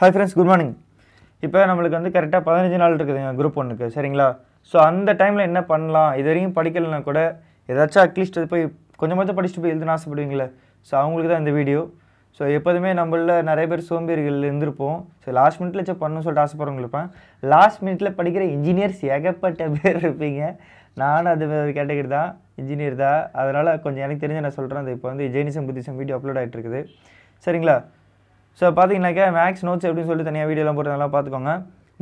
hi friends good morning இப்போ நம்மளுக்கு வந்து கரெக்டாக பதினஞ்சு நாள் இருக்குதுங்க குரூப் ஒன்றுக்கு சரிங்களா ஸோ அந்த டைமில் என்ன பண்ணலாம் இது வரைக்கும் படிக்கலைன்னா கூட ஏதாச்சும் அட்லீஸ்ட் போய் கொஞ்சமாச்சும் படிச்சுட்டு போய் எழுதுன்னு ஆசைப்படுவீங்களே ஸோ அவங்களுக்கு தான் இந்த வீடியோ ஸோ எப்போதுமே நம்மள நிறைய பேர் சோம்பேறிகள் இருந்திருப்போம் ஸோ லாஸ்ட் மினிட்ல சே பண்ணணும்னு சொல்லிட்டு ஆசைப்படுறவங்க இருப்பேன் லாஸ்ட் மினிட்ல படிக்கிற இன்ஜினியர்ஸ் ஏகப்பட்ட பேர் இருப்பீங்க நானும் அது ஒரு தான் இன்ஜினியர் தான் அதனால் கொஞ்சம் எனக்கு தெரிஞ்ச நான் சொல்கிறேன் அது இப்போ வந்து ஜெயினிசம் புத்திசம் வீடியோ அப்லோட் ஆகிட்டு இருக்குது சரிங்களா ஸோ பார்த்தீங்கன்னாக்கா மேக்ஸ் நோட்ஸ் எப்படின்னு சொல்லி தனியாக வீடியோலாம் போட்டு நல்லா பார்த்துக்கோங்க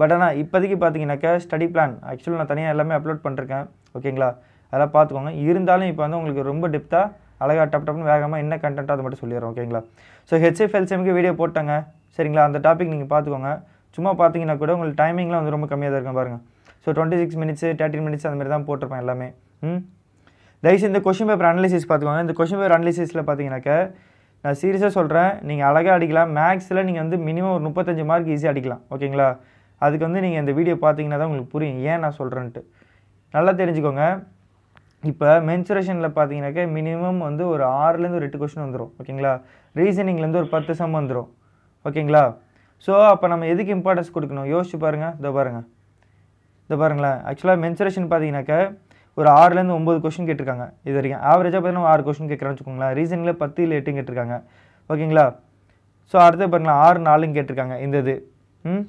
பட் ஆனால் இப்போதைக்கு பார்த்தீங்கன்னாக்கா ஸ்டடி பிளான் ஆக்சுவலாக நான் தனியாக எல்லாமே அப்லோட் பண்ணிருக்கேன் ஓகேங்களா அதெல்லாம் பார்த்துக்கோங்க இருந்தாலும் இப்போ வந்து உங்களுக்கு ரொம்ப டிப்தாக அழகாக டப் டப்னு வேகமாக என்ன கண்டென்ட்டாக அதை மட்டும் சொல்லிடுறோம் ஓகேங்களா ஸோ ஹெச்எஃப்எல்சிஎம்க்கு வீடியோ போட்டாங்க சரிங்களா அந்த டாபிக் நீங்கள் பார்த்துக்கோங்க சும்மா பார்த்தீங்கன்னா கூட உங்களுக்கு டைமிங்லாம் வந்து ரொம்ப கம்மியாக தான் இருக்கும் பாருங்கள் so twenty six minutes thirteen minutes அந்த மாதிரி தான் போட்டிருப்பேன் எல்லாமே ம் தயவுசு இந்த கொஷின் பேப்பர் அனலிசிஸ் பார்த்துக்கோங்க இந்த கொஷின் பேப்பர் அனலிசிஸில் பார்த்தீங்கன்னாக்கா நான் சீரியஸாக சொல்கிறேன் நீங்கள் அழகாக அடிக்கலாம் மேக்ஸில் நீங்கள் வந்து மினிமம் ஒரு முப்பத்தஞ்சு மார்க் ஈஸியாக அடிக்கலாம் ஓகேங்களா அதுக்கு வந்து நீங்கள் இந்த வீடியோ பார்த்தீங்கன்னா தான் உங்களுக்கு புரியும் ஏன் நான் சொல்கிறேன்ட்டு நல்லா தெரிஞ்சுக்கோங்க இப்போ மென்சுரேஷனில் பார்த்தீங்கன்னாக்கா மினிமம் வந்து ஒரு ஆறுலேருந்து ஒரு எட்டு கொஷின் வந்துடும் ஓகேங்களா ரீசனிங்லேருந்து ஒரு பத்து சம் வந்துடும் ஓகேங்களா ஸோ அப்போ நம்ம எதுக்கு இம்பார்ட்டன்ஸ் கொடுக்கணும் யோசிச்சு பாருங்கள் இதோ பாருங்கள் இதோ பாருங்களேன் ஆக்சுவலாக மென்சுரேஷன் பார்த்தீங்கன்னாக்கா ஒரு ஆறுலேருந்து ஒம்பது கொஷின் கேட்டிருக்காங்க இது வரைக்கும் ஆவரேஜாக பார்த்தீங்கன்னா ஆறு கொஷின் கேட்குறான்னு வச்சுக்கோங்களேன் ரீசனில் பத்து இல்லை எட்டும் கேட்டிருக்காங்க ஓகேங்களா ஸோ அடுத்த பாருங்களா ஆறு நாலும் கேட்டிருக்காங்க இந்த இது ம்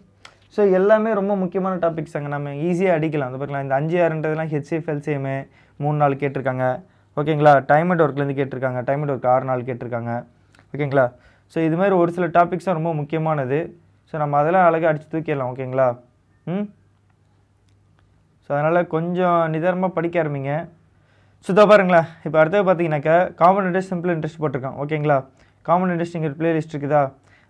ஸோ எல்லாமே ரொம்ப முக்கியமான டாபிக்ஸ் அங்கே நம்ம ஈஸியாக அடிக்கலாம் அது பார்க்கலாம் இந்த அஞ்சு ஆறுன்றதுலாம் ஹெச்எஃப் எல்சிஎம்மு மூணு நாள் கேட்டிருக்காங்க ஓகேங்களா டைமண்ட் ஒர்க்லேருந்து கேட்டிருக்காங்க டைமண்ட் ஒர்க் ஆறு நாள் கேட்டிருக்காங்க ஓகேங்களா ஸோ இது மாதிரி ஒரு சில டாபிக்ஸ் ரொம்ப முக்கியமானது ஸோ நம்ம அதெல்லாம் அழகாக அடித்து தூக்கிடலாம் ஓகேங்களா ம் ஸோ அதனால் கொஞ்சம் நிதானமாக படிக்க ஆரம்பிங்க சுத்தா பாருங்களா பாருங்களேன் இப்போ அடுத்தது பார்த்தீங்கன்னாக்கா காமன் இன்ட்ரெஸ்ட் சிம்பிள் இன்ட்ரெஸ்ட் போட்டிருக்கோம் ஓகேங்களா காமன் இன்ட்ரெஸ்டிங் பிளேலிஸ்ட் இருக்குதா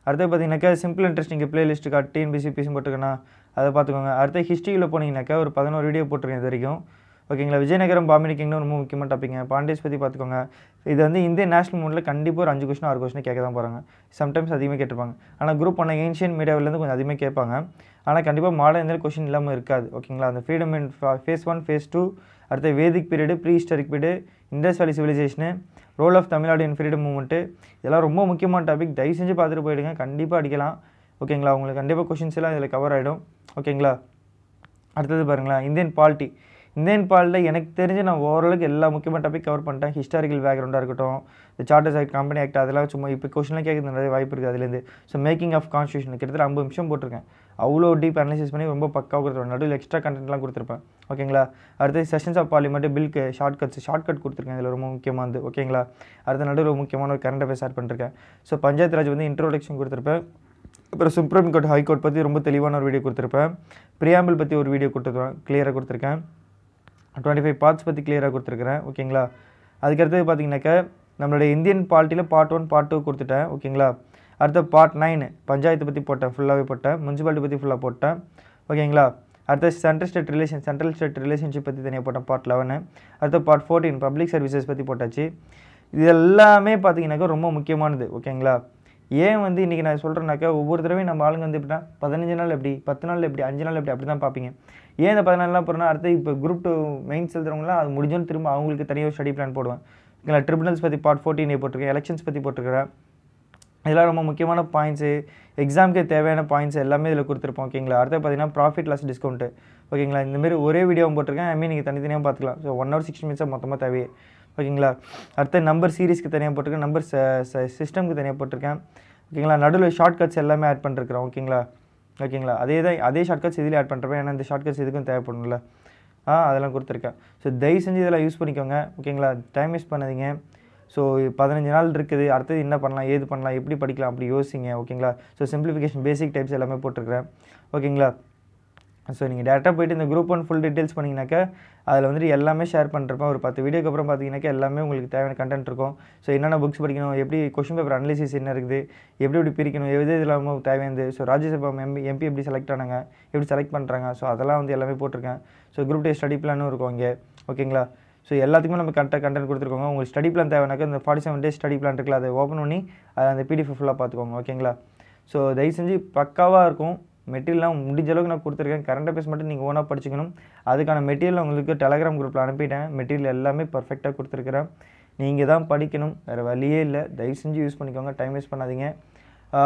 அடுத்தது பார்த்தீங்கன்னாக்கா சிம்பிள் இன்ட்ரெஸ்ட் இன்ட்ரெஸ்டிங் கா டிஎன்பிசி பிசி போட்டிருக்கேன்னா அதை பார்த்துக்கோங்க அடுத்து ஹிஸ்ட்ரியில் போனீங்கன்னாக்கா ஒரு பதினோரு வீடியோ போட்டிருக்கேன் இது வரைக்கும் ஓகேங்களா விஜயநகரம் பாமினி கிங்னு ரொம்ப முக்கியமான டாப்பிங்க பாண்டேஸ் பற்றி பார்த்துக்கோங்க இது வந்து இந்திய நேஷனல் மூடில் கண்டிப்பாக ஒரு அஞ்சு கொஸ்டின் ஆறு கொஸ்டின் கேட்க தான் போகிறாங்க சம்டைம்ஸ் அதிகமாக கேட்டுப்பாங்க ஆனால் குரூப் ஒன்று ஏன்ஷியன் மீடியாவிலேருந்து கொஞ்சம் அதிகமாக கேட்பாங்க ஆனால் கண்டிப்பாக மாடல் எந்த கொஸ்டின் இல்லாமல் இருக்காது ஓகேங்களா அந்த freedom in phase one phase two அடுத்த Vedic period prehistoric period Indus valley civilisation role of Tamil Nadu in freedom movement இதெல்லாம் ரொம்ப முக்கியமான டாபிக் தயவு செஞ்சு பார்த்துட்டு போயிடுங்க கண்டிப்பாக அடிக்கலாம் ஓகேங்களா உங்களுக்கு கண்டிப்பாக கொஷின்ஸ் எல்லாம் இதில் கவர் ஆகிடும் ஓகேங்களா அடுத்தது பாருங்களா இந்தியன் பாலிட்டி இந்தியன் பாலில் எனக்கு தெரிஞ்சு நான் ஓரளவுக்கு எல்லா முக்கியமான டாபிக் கவர் பண்ணிட்டேன் ஹிஸ்டாரிக்கல் பேக்ரவுண்டாக இருக்கட்டும் இந்த சார்ட்டர்ஸ் ஆக்ட் கம்பெனி ஆக்ட் அதெல்லாம் சும்மா இப்போ கொஸ்டின்லாம் கேட்குறது நிறைய வாய்ப்பு இருக்குது அதுலேருந்து ஸோ மேக்கிங் ஆஃப் கான்ஸ்டியூஷன் கிட்டத்தட்ட ஐம்பது நிமிஷம் போட்டிருக்கேன் அவ்வளோ டீப் அனலைசிஸ் பண்ணி ரொம்ப பக்காவாக கொடுத்துருவேன் நடுவில் எக்ஸ்ட்ரா கண்டென்ட்லாம் கொடுத்துருப்பேன் ஓகேங்களா அடுத்து செஷன்ஸ் ஆஃப் பார்லிமெண்ட் பில்க்கு ஷார்ட் கட்ஸ் ஷார்ட் கட் கொடுத்துருக்கேன் இதில் ரொம்ப முக்கியமானது ஓகேங்களா அடுத்த நடுவில் முக்கியமான ஒரு கரண்ட் அஃபேர்ஸ் ஆட் பண்ணிருக்கேன் ஸோ பஞ்சாயத்து ராஜ் வந்து இன்ட்ரோடக்ஷன் கொடுத்துருப்பேன் அப்புறம் சுப்ரீம் கோர்ட் ஹைகோர்ட் பற்றி ரொம்ப தெளிவான ஒரு வீடியோ கொடுத்துருப்பேன் பிரியாம்பிள் பற்றி ஒரு வீடியோ கொடுத்துருவேன் கிளியராக கொடுத்துருக்கேன் டுவெண்ட்டி ஃபைவ் பார்ட்ஸ் பற்றி கிளியராக கொடுத்துருக்குறேன் ஓகேங்களா அதுக்கடுத்தது பார்த்தீங்கன்னாக்க நம்மளுடைய இந்தியன் பாலிட்டியில் பார்ட் ஒன் பார்ட் டூ கொடுத்துட்டேன் ஓகேங்களா அடுத்த பார்ட் நைன் பஞ்சாயத்து பற்றி போட்டேன் ஃபுல்லாகவே போட்டேன் முனிசிபாலிட்டி பற்றி ஃபுல்லாக போட்டேன் ஓகேங்களா அடுத்த central state relation central state relationship பற்றி தனியாக போட்டேன் பார்ட் லெவனு அடுத்த பார்ட் ஃபோர்டீன் பப்ளிக் சர்வீசஸ் பற்றி போட்டாச்சு இது எல்லாமே பார்த்தீங்கன்னாக்கா ரொம்ப முக்கியமானது ஓகேங்களா ஏன் வந்து இன்றைக்கி நான் சொல்கிறேன்னாக்க ஒவ்வொரு தடவையும் நம்ம ஆளுங்க வந்து எப்படின்னா பதினஞ்சு நாள் எப்படி பத்து நாள் எப்படி அஞ்சு நாள் எப்படி அப்படி தான் பார்ப்பீங்க ஏன் இந்த பதினாலாம் போகிறேன்னா அடுத்து இப்போ குரூப் டூ மெயின்ஸ் எழுதுறவங்களாம் அது முடிஞ்சோன்னு திரும்ப அவங்களுக்கு தனியாக ஸ்டடி பிளான் போடுவேன் ஓகேங்களா ட்ரிபினல்ஸ் பற்றி பார்ட் ஃபோர்டீன் போட்டிருக்கேன் எலெக்ஷன்ஸ் பற்றி போட்டிருக்கிறேன் இதெல்லாம் ரொம்ப முக்கியமான பாயிண்ட்ஸு எக்ஸாமுக்கு தேவையான பாயிண்ட்ஸ் எல்லாமே இதில் கொடுத்துருப்போம் ஓகேங்களா அடுத்து பார்த்தீங்கன்னா ப்ராஃபிட் லாஸ் டிஸ்கவுண்ட்டு ஓகேங்களா இந்தமாரி ஒரே வீடியோ போட்டிருக்கேன் ஐ மீன் நீங்கள் தனித்தனியாக பார்த்துக்கலாம் ஸோ ஒன் ஹவர் சிக்ஸ்டி மினிட்ஸாக மொத்தமாக தேவையே ஓகேங்களா அடுத்த நம்பர் சீரீஸ்க்கு தனியாக போட்டிருக்கேன் நம்பர் சிஸ்டம்க்கு தனியாக போட்டிருக்கேன் ஓகேங்களா நடுவில் ஷார்ட்கட்ஸ் எல்லாமே ஆட் பண்ணிருக்கிறோம் ஓகேங்களா ஓகேங்களா அதே தான் அதே ஷார்ட்கட்ஸ் இதில் ஆட் பண்ணுறப்ப ஏன்னா இந்த ஷார்ட்கட்ஸ் இதுக்கும் தேவைப்படும்ல ஆ அதெல்லாம் கொடுத்துருக்கேன் ஸோ தயவு செஞ்சு இதெல்லாம் யூஸ் பண்ணிக்கோங்க ஓகேங்களா டைம் வேஸ்ட் பண்ணாதீங்க ஸோ பதினஞ்சு நாள் இருக்குது அடுத்தது என்ன பண்ணலாம் ஏது பண்ணலாம் எப்படி படிக்கலாம் அப்படி யோசிங்க ஓகேங்களா ஸோ சிம்பிளிஃபிகேஷன் பேசிக் டைப்ஸ் எல்லாமே போட்டிருக்கிறேன் ஓகேங்களா ஸோ நீங்கள் டேரெக்டாக போய்ட்டு இந்த குரூப் ஒன் ஃபுல் டீட்டெயில்ஸ் பண்ணிங்கனாக்கா அதில் வந்துட்டு எல்லாமே ஷேர் பண்ணுறப்போ ஒரு பத்து வீடியோக்கு அப்புறம் பார்த்தீங்கன்னாக்கா எல்லாமே உங்களுக்கு தேவையான கண்டென்ட் இருக்கும் ஸோ என்னென்ன புக்ஸ் படிக்கணும் எப்படி கொஷின் பேப்பர் அனலிசிஸ் என்ன இருக்குது எப்படி எப்படி பிரிக்கணும் எது இல்லாமல் தேவையானது ஸோ ராஜ்யசபா எம்பி எம்பி எப்படி செலக்ட் ஆனாங்க எப்படி செலக்ட் பண்ணுறாங்க ஸோ அதெல்லாம் வந்து எல்லாமே போட்டிருக்கேன் ஸோ குரூப் டே ஸ்டடி பிளானும் இருக்கும் இங்கே ஓகேங்களா ஸோ எல்லாத்துக்குமே நம்ம கரெக்டாக கண்டென்ட் கொடுத்துருக்கோங்க உங்களுக்கு ஸ்டடி பிளான் தேவைனாக்கா இந்த forty seven days study plan இருக்குல்ல அதை ஓப்பன் பண்ணி அதை அந்த பிடிஎஃப் ஃபுல்லாக பார்த்துக்கோங்க ஓகேங்களா ஸோ தயவு செஞ்சு பக்காவாக இருக்கும் மெட்டீரியல்லாம் முடிஞ்ச அளவுக்கு நான் கொடுத்துருக்கேன் கரண்ட் அஃபேர்ஸ் மட்டும் நீங்கள் ஓனாக படிச்சுக்கணும் அதுக்கான மெட்டீரியல் உங்களுக்கு டெலகிராம் குரூப்பில் அனுப்பிட்டேன் மெட்டீரியல் எல்லாமே பர்ஃபெக்டாக கொடுத்துருக்குறேன் நீங்கள் தான் படிக்கணும் வேறு வழியே இல்லை தயவு செஞ்சு யூஸ் பண்ணிக்கோங்க டைம் வேஸ்ட் பண்ணாதீங்க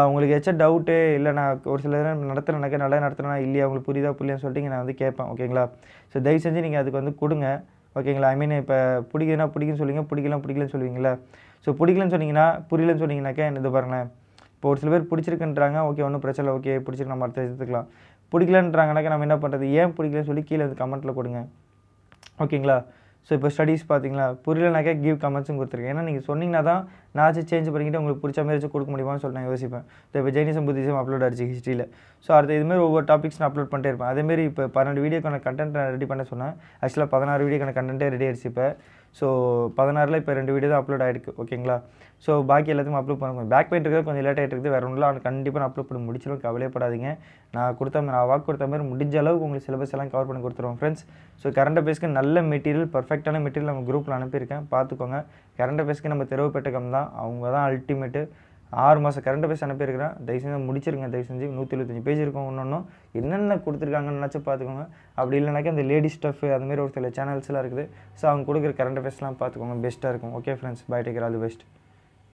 உங்களுக்கு ஏதாச்சும் டவுட்டு இல்லை நான் ஒரு சில நேரம் நடத்துகிறேனாக்கா நல்லா நடத்துகிறேன்னா இல்லையா உங்களுக்கு புரியுதா புள்ளியான்னு சொல்லிட்டு நான் வந்து கேட்பேன் ஓகேங்களா ஸோ தயவு செஞ்சு நீங்கள் அதுக்கு வந்து கொடுங்க ஓகேங்களா ஐ மீன் இப்போ பிடிக்குதுன்னா பிடிக்குன்னு சொல்லுவீங்க பிடிக்கலாம் பிடிக்கலன்னு சொல்லுவீங்களா ஸோ பிடிக்கலன்னு சொன்னீங்கன்னா புரியலன்னு சொன்னீங்கன்னாக்கா என்னது பாருங்களேன் இப்போ ஒரு சில பேர் பிடிச்சிருக்குன்றாங்க ஓகே ஒன்றும் பிரச்சனை ஓகே பிடிச்சிருக்க நம்ம அடுத்த எடுத்துக்கலாம் பிடிக்கலன்றாங்கனாக்கா நம்ம என்ன பண்ணுறது ஏன் பிடிக்கலன்னு சொல்லி கீழே கமெண்ட்டில் கொடுங்க ஓகேங்களா ஸோ இப்போ ஸ்டடீஸ் பார்த்தீங்களா புரியலனாக்கா கிவ் கமெண்ட்ஸும் கொடுத்துருக்கேன் ஏன்னா நீங்கள் சொன்னீங்கன்னா தான் நான் ஆச்சு சேஞ்ச் பண்ணிக்கிட்டு உங்களுக்கு பிடிச்ச மாதிரி வச்சு கொடுக்க முடியுமான்னு சொல்லி நான் யோசிப்பேன் ஸோ இப்போ ஜெயினிசம் புத்திசம் அப்லோட் ஆச்சு ஹிஸ்ட்ரியில் ஸோ அடுத்த இதுமாதிரி ஒவ்வொரு டாபிக்ஸ் நான் அப்லோட் பண்ணிட்டே இருப்பேன் அதேமாரி இப்போ பன்னெண்டு வீடியோக்கான கண்டென்ட் நான் ரெடி பண்ண சொன்னேன் ஆக்சுவலாக பதினாறு வீடியோக்கான கண்டென்ட்டே ரெடி ஆயிடுச்சு இப்போ ஸோ பதினாறில் இப்போ ரெண்டு வீடியோ தான் அப்லோட் ஆகிருக்கு ஓகேங்களா ஸோ பாக்கி எல்லாத்தையும் அப்லோட் பண்ண பேக் பெயின் இருக்கிறது கொஞ்சம் லேட் ஆகிட்டு இருக்குது வேறு ஒன்றும் ஆனால் கண்டிப்பாக நான் அப்லோட் பண்ணி முடிச்சிடும் கவலைப்படாதீங்க நான் கொடுத்த மாதிரி நான் வாக்கு கொடுத்த மாதிரி முடிஞ்ச அளவுக்கு உங்களுக்கு சிலபஸ் எல்லாம் கவர் பண்ணி கொடுத்துருவோம் ஃப்ரெண்ட்ஸ் ஸோ கரண்ட் பேஸ்க்கு நல்ல மெட்டீரியல் பர்ஃபெக்டான மெட்டீரியல் நம்ம குரூப்பில் அனுப்பியிருக்கேன் பார்த்துக்கோங்க கரண்ட் பேஸ்க்கு நம்ம தெருவு பெட்டகம் தான் அவங்க தான் அல்டிமேட்டு ஆறு மாதம் கரண்ட் பேஸ் அனுப்பியிருக்கிறேன் தயவு செஞ்சு முடிச்சிருங்க தயவு செஞ்சு நூற்றி இருபத்தஞ்சி பேஜ் இருக்கும் ஒன்றொன்றும் என்னென்ன கொடுத்துருக்காங்கன்னு நினச்சி பார்த்துக்கோங்க அப்படி இல்லைனாக்கா அந்த லேடி ஸ்டஃப் அதுமாரி ஒரு சில சேனல்ஸ்லாம் இருக்குது ஸோ அவங்க கொடுக்குற கரண்ட் அஃபேர்ஸ்லாம் பார்த்துக்கோங்க பெஸ்ட்டாக இருக்கும் okay friends bye all the best